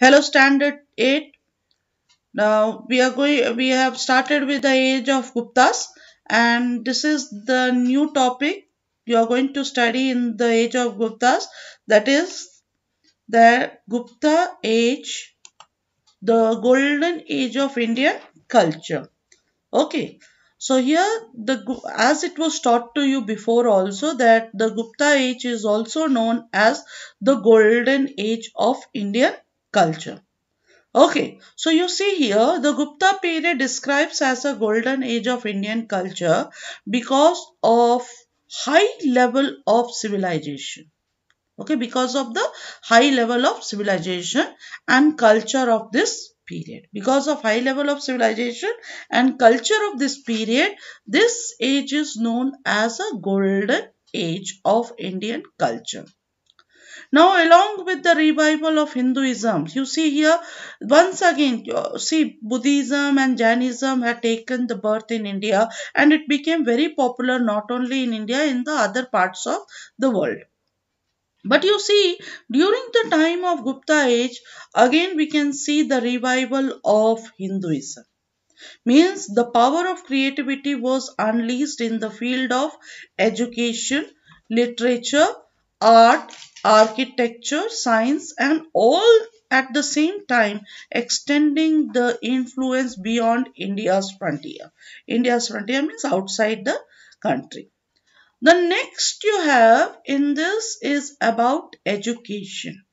Hello standard 8. Now we are going we have started with the age of Guptas and this is the new topic you are going to study in the age of Guptas that is the Gupta age the golden age of Indian culture. Okay. So here the as it was taught to you before also that the Gupta age is also known as the golden age of Indian culture. Okay, so you see here the Gupta period describes as a golden age of Indian culture because of high level of civilization. Okay, because of the high level of civilization and culture of this period. Because of high level of civilization and culture of this period, this age is known as a golden age of Indian culture. Now, along with the revival of Hinduism, you see here, once again, uh, see, Buddhism and Jainism had taken the birth in India and it became very popular not only in India, in the other parts of the world. But you see, during the time of Gupta age, again we can see the revival of Hinduism. Means the power of creativity was unleashed in the field of education, literature, art architecture, science and all at the same time extending the influence beyond India's frontier. India's frontier means outside the country. The next you have in this is about education.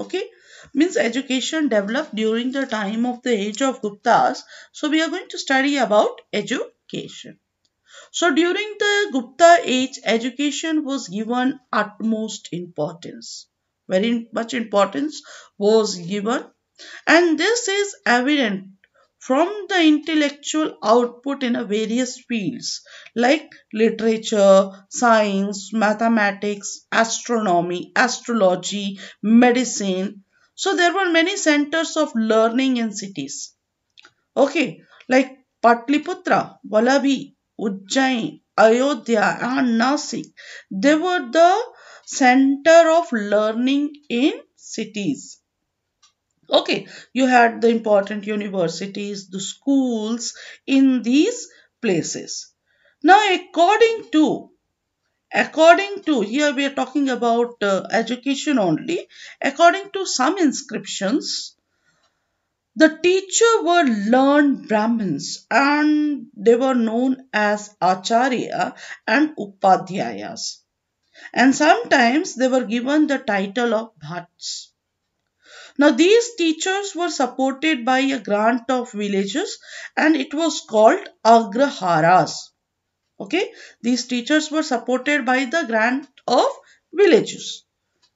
Okay, means education developed during the time of the age of Guptas. So we are going to study about education. So during the Gupta age, education was given utmost importance. Very much importance was given. And this is evident from the intellectual output in a various fields like literature, science, mathematics, astronomy, astrology, medicine. So there were many centers of learning in cities. Okay, like Patliputra, Vallabhi, Ujjain, Ayodhya and Nasik. They were the center of learning in cities. Okay, you had the important universities, the schools in these places. Now, according to, according to, here we are talking about uh, education only. According to some inscriptions, the teacher were learned Brahmins and they were known as Acharya and Upadhyayas. And sometimes they were given the title of Bhats. Now these teachers were supported by a grant of villages and it was called Agraharas. Okay, these teachers were supported by the grant of villages.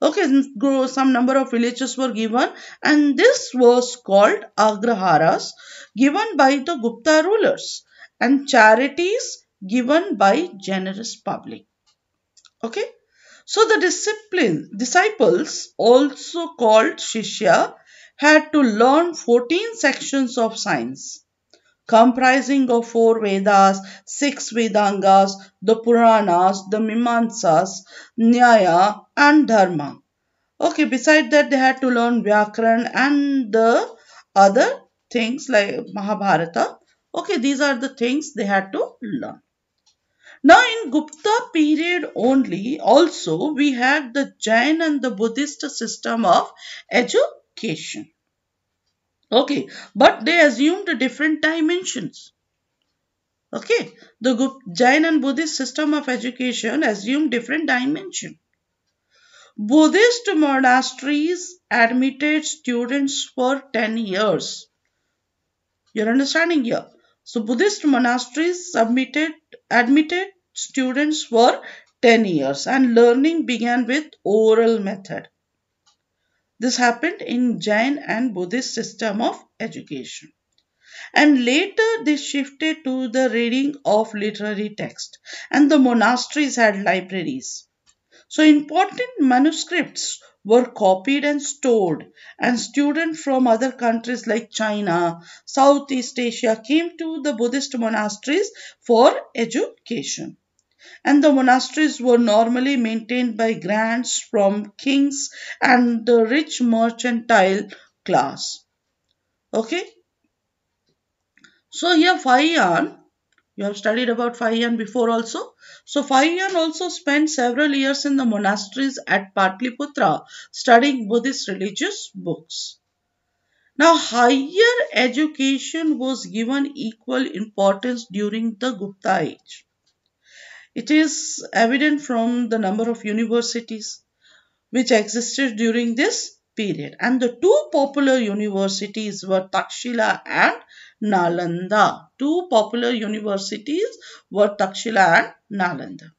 Okay, some number of villages were given and this was called Agraharas given by the Gupta rulers and charities given by generous public. Okay. So the discipline, disciples also called Shishya had to learn 14 sections of science comprising of four Vedas, six Vedangas, the Puranas, the Mimamsas, Nyaya and Dharma. Okay, besides that they had to learn Vyakaran and the other things like Mahabharata. Okay, these are the things they had to learn. Now in Gupta period only also we had the Jain and the Buddhist system of education. Okay, but they assumed different dimensions. Okay, the Jain and Buddhist system of education assumed different dimension. Buddhist monasteries admitted students for 10 years. You're understanding here? So Buddhist monasteries submitted, admitted students for 10 years and learning began with oral method. This happened in Jain and Buddhist system of education. And later they shifted to the reading of literary text and the monasteries had libraries. So important manuscripts were copied and stored and students from other countries like China, Southeast Asia came to the Buddhist monasteries for education and the monasteries were normally maintained by grants from kings and the rich mercantile class. Okay. So here Faiyan, you have studied about Faiyan before also. So Faiyan also spent several years in the monasteries at Patliputra studying Buddhist religious books. Now higher education was given equal importance during the Gupta age. It is evident from the number of universities which existed during this period. And the two popular universities were Takshila and Nalanda. Two popular universities were Takshila and Nalanda.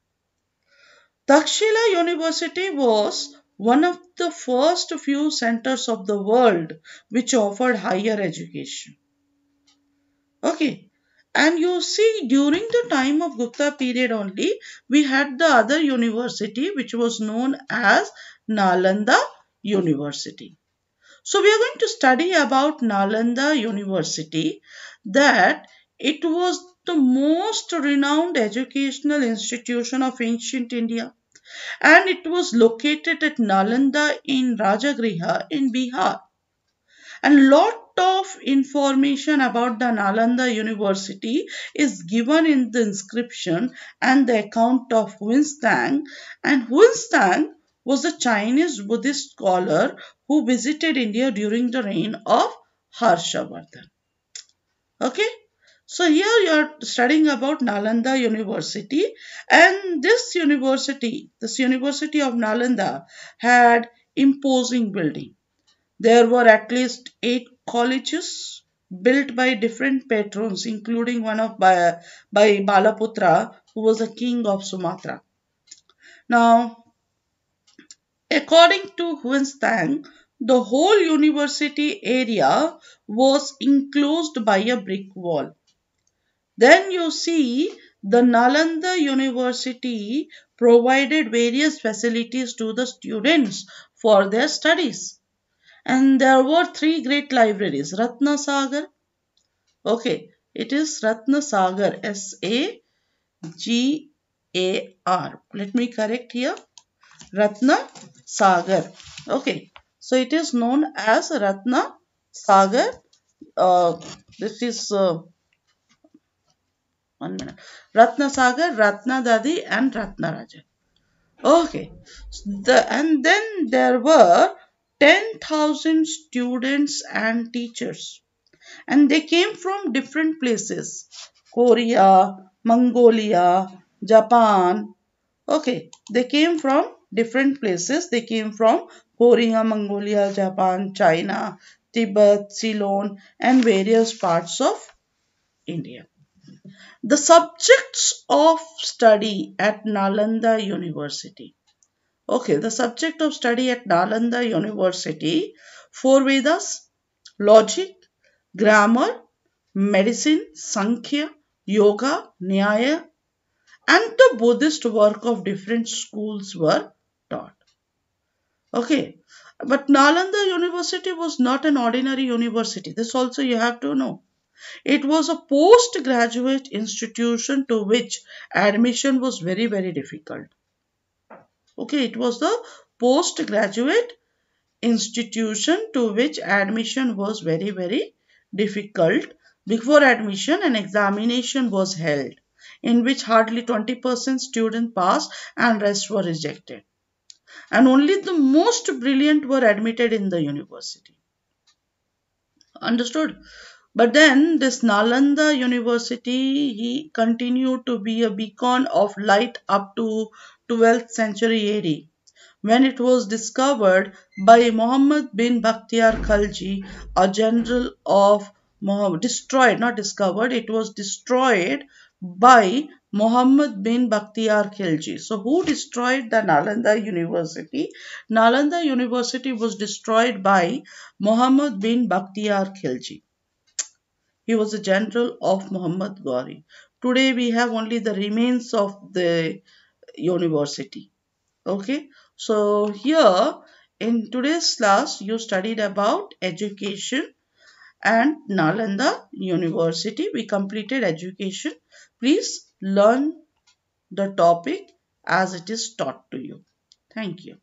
Takshila University was one of the first few centers of the world which offered higher education. Okay, and you see during the time of Gupta period only we had the other university which was known as Nalanda University. So we are going to study about Nalanda University that it was the most renowned educational institution of ancient India and it was located at Nalanda in Rajagriha in Bihar and lot of information about the Nalanda University is given in the inscription and the account of Winstang and Winstang was a Chinese Buddhist scholar who visited India during the reign of Harshavardhan. Okay. So here you are studying about Nalanda University and this university, this University of Nalanda had imposing building there were at least eight colleges built by different patrons, including one of by, by Balaputra, who was a king of Sumatra. Now, according to Huenstang, the whole university area was enclosed by a brick wall. Then you see the Nalanda University provided various facilities to the students for their studies. And there were three great libraries. Ratna Sagar. Okay. It is Ratna Sagar. S-A-G-A-R. Let me correct here. Ratna Sagar. Okay. So it is known as Ratna Sagar. Uh, this is... Uh, one minute. Ratna Sagar, Ratna Dadi and Ratna Raja. Okay. The, and then there were 10,000 students and teachers. And they came from different places. Korea, Mongolia, Japan. Okay, they came from different places. They came from Korea, Mongolia, Japan, China, Tibet, Ceylon and various parts of India. The subjects of study at Nalanda University. Okay, the subject of study at Nalanda University, four Vedas, logic, grammar, medicine, Sankhya, yoga, Nyaya and the Buddhist work of different schools were taught. Okay, but Nalanda University was not an ordinary university. This also you have to know. It was a postgraduate institution to which admission was very, very difficult. Okay, it was the postgraduate institution to which admission was very, very difficult. Before admission, an examination was held in which hardly 20% students passed and rest were rejected. And only the most brilliant were admitted in the university. Understood? But then this Nalanda University, he continued to be a beacon of light up to 12th century AD when it was discovered by Muhammad bin Bakhtiar Khalji, a general of Muhammad, destroyed, not discovered, it was destroyed by Muhammad bin Bakhtiar Khilji. So who destroyed the Nalanda University? Nalanda University was destroyed by Muhammad bin Bakhtiar Khilji. He was a general of Muhammad Ghori. Today we have only the remains of the university okay so here in today's class you studied about education and Nalanda University. We completed education. Please learn the topic as it is taught to you. Thank you.